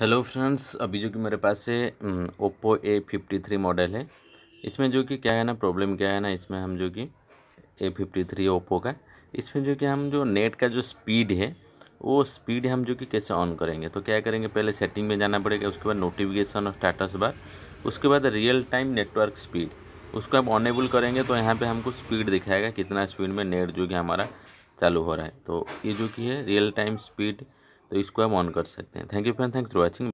hello friends अभी जो कि मेरे पास से Oppo A fifty three model है इसमें जो कि क्या है ना प्रॉब्लम क्या है ना इसमें हम जो कि ए फिफ्टी थ्री ओप्पो का इसमें जो कि हम जो नेट का जो स्पीड है वो स्पीड हम जो कि कैसे ऑन करेंगे तो क्या करेंगे पहले सेटिंग में जाना पड़ेगा उसके बाद नोटिफिकेशन और स्टाटस बार उसके बाद रियल टाइम नेटवर्क स्पीड उसको आप ऑनेबल करेंगे तो यहाँ पर हमको स्पीड दिखाएगा कितना स्पीड में नेट जो कि हमारा चालू हो रहा है तो ये जो कि है रियल टाइम स्पीड तो इसको हम ऑन कर सकते हैं thank you friend thanks for watching